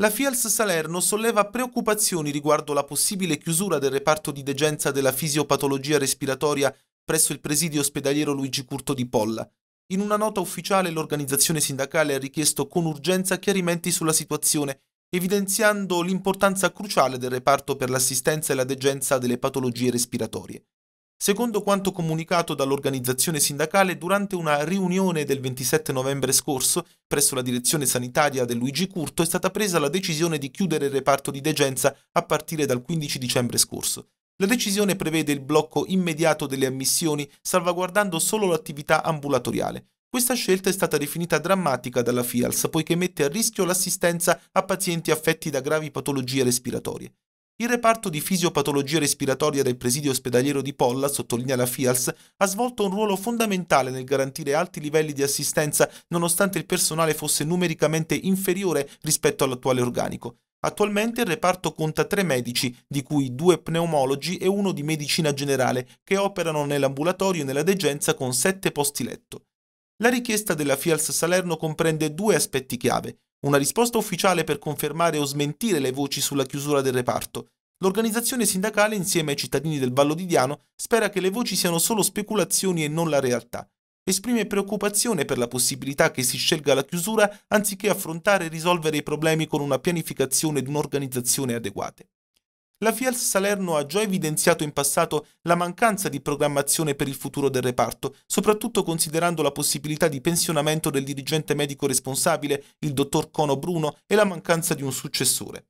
La FIALS Salerno solleva preoccupazioni riguardo la possibile chiusura del reparto di degenza della fisiopatologia respiratoria presso il presidio ospedaliero Luigi Curto di Polla. In una nota ufficiale l'organizzazione sindacale ha richiesto con urgenza chiarimenti sulla situazione, evidenziando l'importanza cruciale del reparto per l'assistenza e la degenza delle patologie respiratorie. Secondo quanto comunicato dall'organizzazione sindacale durante una riunione del 27 novembre scorso presso la direzione sanitaria del Luigi Curto è stata presa la decisione di chiudere il reparto di degenza a partire dal 15 dicembre scorso. La decisione prevede il blocco immediato delle ammissioni, salvaguardando solo l'attività ambulatoriale. Questa scelta è stata definita drammatica dalla FIALS poiché mette a rischio l'assistenza a pazienti affetti da gravi patologie respiratorie. Il reparto di fisiopatologia respiratoria del presidio ospedaliero di Polla, sottolinea la FIALS, ha svolto un ruolo fondamentale nel garantire alti livelli di assistenza nonostante il personale fosse numericamente inferiore rispetto all'attuale organico. Attualmente il reparto conta tre medici, di cui due pneumologi e uno di medicina generale, che operano nell'ambulatorio e nella degenza con sette posti letto. La richiesta della FIALS Salerno comprende due aspetti chiave. Una risposta ufficiale per confermare o smentire le voci sulla chiusura del reparto. L'organizzazione sindacale, insieme ai cittadini del Vallo di Diano, spera che le voci siano solo speculazioni e non la realtà. Esprime preoccupazione per la possibilità che si scelga la chiusura anziché affrontare e risolvere i problemi con una pianificazione ed un'organizzazione adeguate. La Fials Salerno ha già evidenziato in passato la mancanza di programmazione per il futuro del reparto, soprattutto considerando la possibilità di pensionamento del dirigente medico responsabile, il dottor Cono Bruno, e la mancanza di un successore.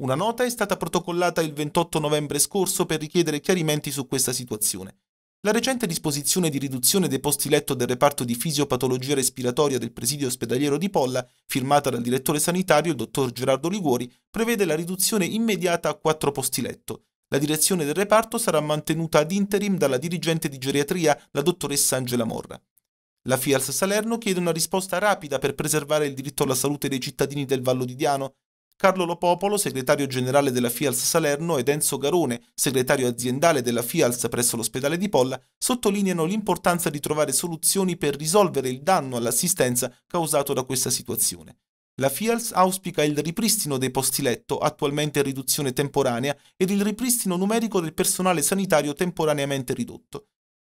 Una nota è stata protocollata il 28 novembre scorso per richiedere chiarimenti su questa situazione. La recente disposizione di riduzione dei posti letto del reparto di fisiopatologia respiratoria del presidio ospedaliero di Polla, firmata dal direttore sanitario, il dottor Gerardo Liguori, prevede la riduzione immediata a quattro posti letto. La direzione del reparto sarà mantenuta ad interim dalla dirigente di geriatria, la dottoressa Angela Morra. La FIALS Salerno chiede una risposta rapida per preservare il diritto alla salute dei cittadini del Vallo di Diano, Carlo Lopopolo, segretario generale della FIALS Salerno, ed Enzo Garone, segretario aziendale della FIALS presso l'ospedale di Polla, sottolineano l'importanza di trovare soluzioni per risolvere il danno all'assistenza causato da questa situazione. La FIALS auspica il ripristino dei posti letto, attualmente in riduzione temporanea, ed il ripristino numerico del personale sanitario temporaneamente ridotto.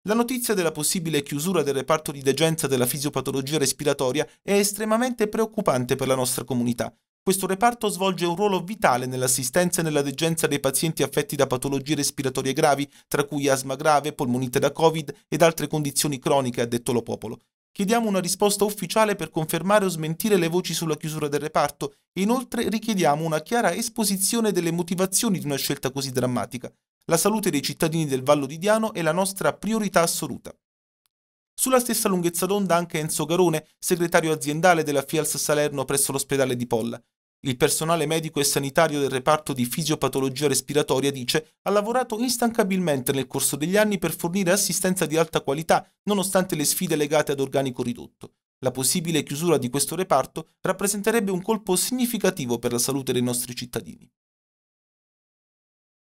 La notizia della possibile chiusura del reparto di degenza della fisiopatologia respiratoria è estremamente preoccupante per la nostra comunità, questo reparto svolge un ruolo vitale nell'assistenza e nella degenza dei pazienti affetti da patologie respiratorie gravi, tra cui asma grave, polmonite da Covid ed altre condizioni croniche, ha detto lo popolo. Chiediamo una risposta ufficiale per confermare o smentire le voci sulla chiusura del reparto e inoltre richiediamo una chiara esposizione delle motivazioni di una scelta così drammatica. La salute dei cittadini del Vallo di Diano è la nostra priorità assoluta. Sulla stessa lunghezza d'onda anche Enzo Garone, segretario aziendale della Fials Salerno presso l'ospedale di Polla. Il personale medico e sanitario del reparto di fisiopatologia respiratoria dice ha lavorato instancabilmente nel corso degli anni per fornire assistenza di alta qualità nonostante le sfide legate ad organico ridotto. La possibile chiusura di questo reparto rappresenterebbe un colpo significativo per la salute dei nostri cittadini.